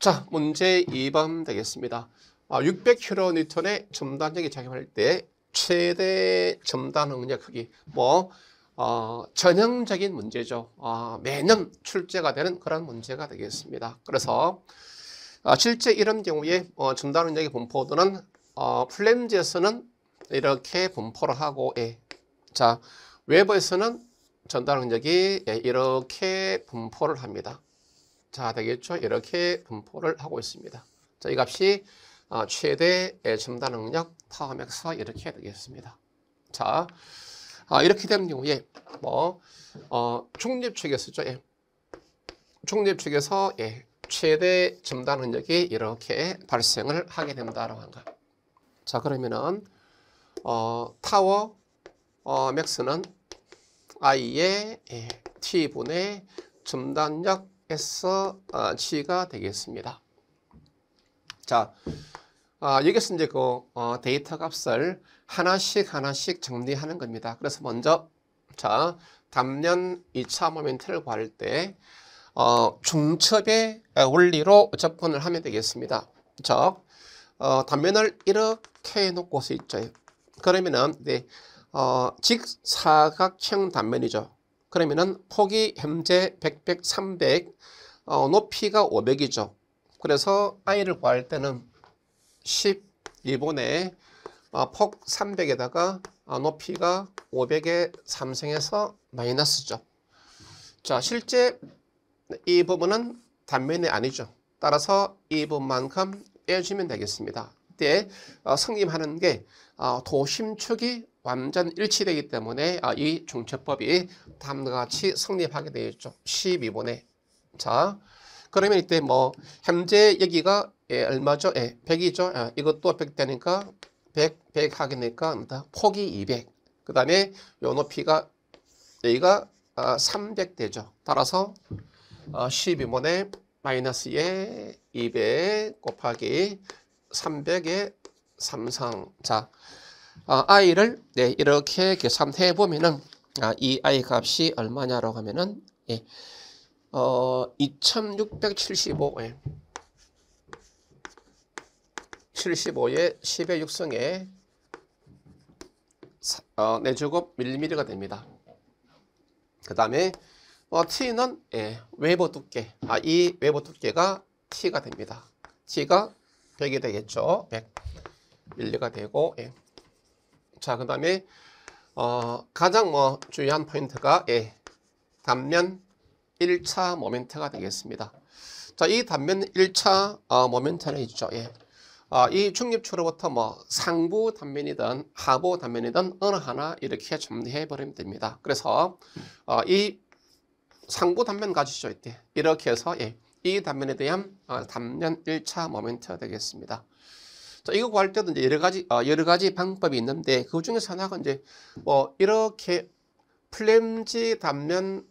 자, 문제 2번 되겠습니다. 아, 600kN의 전단력이 작용할 때 최대 전단 응력 크기. 뭐 어, 전형적인 문제죠. 어, 매년 출제가 되는 그런 문제가 되겠습니다. 그래서 어, 실제 이런 경우에 어, 전단 응력의 분포도는 어, 플랜지에서는 이렇게 분포를 하고 예. 자, 외부에서는 전단 응력이 예, 이렇게 분포를 합니다. 자 되겠죠? 이렇게 분포를 하고 있습니다. 자, 이 값이 아, 최대 첨단 능력 타워맥스 이렇게 되겠습니다. 자, 아, 이렇게 된 경우에 뭐 어, 중립 측에서죠. 예. 중립 측에서 예, 최대 첨단 능력이 이렇게 발생을 하게 된다라고 한가. 자, 그러면은 어, 타워 어, 맥스는 i의 예, t분의 첨단력 에서 아, G가 되겠습니다. 자, 아, 여기서 이제 그 어, 데이터 값을 하나씩 하나씩 정리하는 겁니다. 그래서 먼저 자 단면 2차 모멘트를 구할 때 어, 중첩의 원리로 접근을 하면 되겠습니다. 즉 어, 단면을 이렇게 놓고서 있죠. 그러면은 이 어, 직사각형 단면이죠. 그러면은 폭이 현재 100, 100, 300, 어, 높이가 500이죠. 그래서 i를 구할 때는 1 2 1번에 어, 폭 300에다가 어, 높이가 500에 3승해서 마이너스죠. 자, 실제 이 부분은 단면이 아니죠. 따라서 이 부분만큼 빼주면 되겠습니다. 때 어, 성립하는 게 어, 도심 축이 완전 일치되기 때문에 어, 이 중첩법이 다음과 같이 성립하게 되죠. 어있 12번에. 자, 그러면 이때 뭐 현재 여기가 예, 얼마죠? 예, 100이죠. 예, 아, 이것도 100 되니까 100, 100하겠니까 폭이 200. 그 다음에 요 높이가 여기가 아, 300 되죠. 따라서 어, 12번에 마이너스 에200 곱하기 300의 3상. 자, 아, i를 네, 이렇게 계산해 보면은 아, 이 i 값이 얼마냐라고 하면은 예. 어, 2675. 예. 75의 10의 6성에 어, 4제곱 밀리미터가 됩니다. 그 다음에 어, T는 예, 외부 두께, 아, 이 외부 두께가 T가 됩니다. T가 100이 되겠죠. 100. 1, 2가 되고, 예. 자, 그 다음에, 어, 가장 뭐, 중요한 포인트가, 예. 단면 1차 모멘트가 되겠습니다. 자, 이 단면 1차, 어, 모멘트는 있죠. 예. 어, 이중립축로부터 뭐, 상부 단면이든 하부 단면이든 어느 하나 이렇게 정리해버리면 됩니다. 그래서, 어, 이 상부 단면 가지죠. 이때. 이렇게 해서, 예. 이 단면에 대한 어, 단면 1차 모멘트 가 되겠습니다. 자, 이거 구할 때도 이제 여러 가지 어, 여러 가지 방법이 있는데 그중에 하나가 이제 뭐 이렇게 플랜지 단면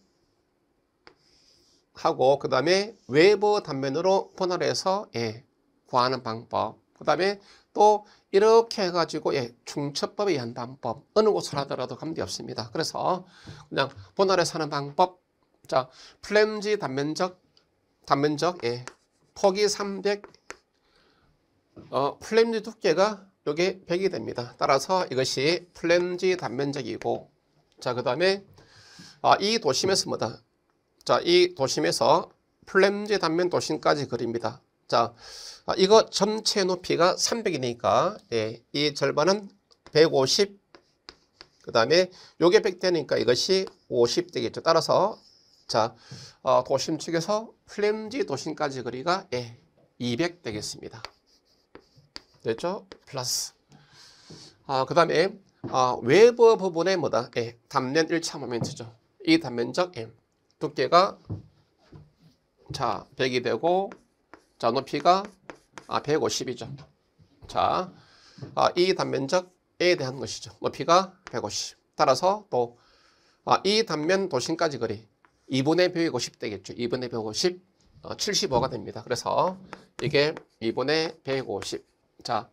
하고 그 다음에 외부 단면으로 분할해서 예, 구하는 방법 그 다음에 또 이렇게 해가지고 예, 중첩법에 의한 방법 어느 곳을 하더라도 감기 없습니다 그래서 그냥 분할해서 하는 방법 자 플랜지 단면적 단면적 예. 폭이 300 어, 플랜지 두께가 이게 100이 됩니다. 따라서 이것이 플랜지 단면적이고 자그 다음에 아, 이 도심에서 뭐다 자이 도심에서 플랜지 단면 도심까지 그립니다. 자 아, 이거 전체 높이가 300이니까 예, 이 절반은 150그 다음에 요게 100 되니까 이것이 50 되겠죠. 따라서 자, 어, 도심 측에서 플렘지 도심까지 거리가 예, 200 되겠습니다. 됐죠? 플러스. 아, 그 다음에 아, 외부 부분의 뭐다? 예, 단면 1차 모멘트죠. 이 단면적 M. 예, 두께가 자, 100이 되고 자, 높이가 아, 150이죠. 자, 아, 이 단면적 에 대한 것이죠. 높이가 150. 따라서 또이 아, 단면 도심까지 거리 2분의 표이고 10 되겠죠. 2분의 1 5 0 어, 75가 됩니다. 그래서 이게 2분의 150. 자,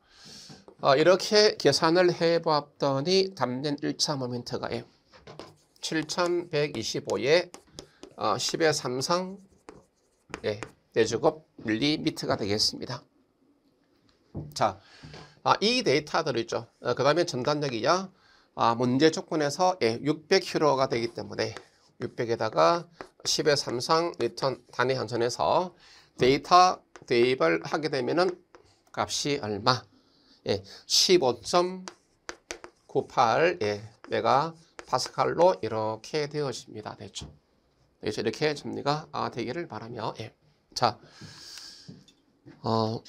어, 이렇게 계산을 해봤더니 담는 1차 모멘트가 7125에 예. 어, 10의 3성 예, 네, 4제곱 밀리미터가 되겠습니다. 자, 아, 이 데이터들 있죠. 어, 그 다음에 전단력이요 아, 문제 조건에서 예, 600kg가 되기 때문에 600에다가 10의 3상 리턴 단위 환전해서 데이터 대입을 하게 되면은 값이 얼마? 예, 15.98 예, 메가 파스칼로 이렇게 되어집니다. 됐죠? 그래서 이렇게 정리가 아, 되기를 바라며 예. 자, 어,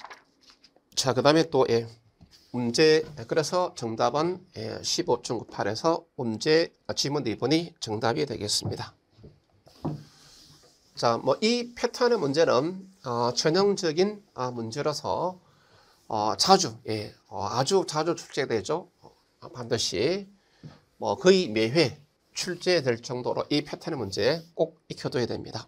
자, 그 다음에 또 예. 문제 그래서 정답은 15.98에서 예, 문제 지문 아, 2번이 정답이 되겠습니다. 자, 뭐 이 패턴의 문제는 어, 전형적인 어, 문제라서 어, 자주, 예, 어, 아주 자주 출제되죠. 어, 반드시 뭐 거의 매회 출제될 정도로 이 패턴의 문제 꼭 익혀둬야 됩니다.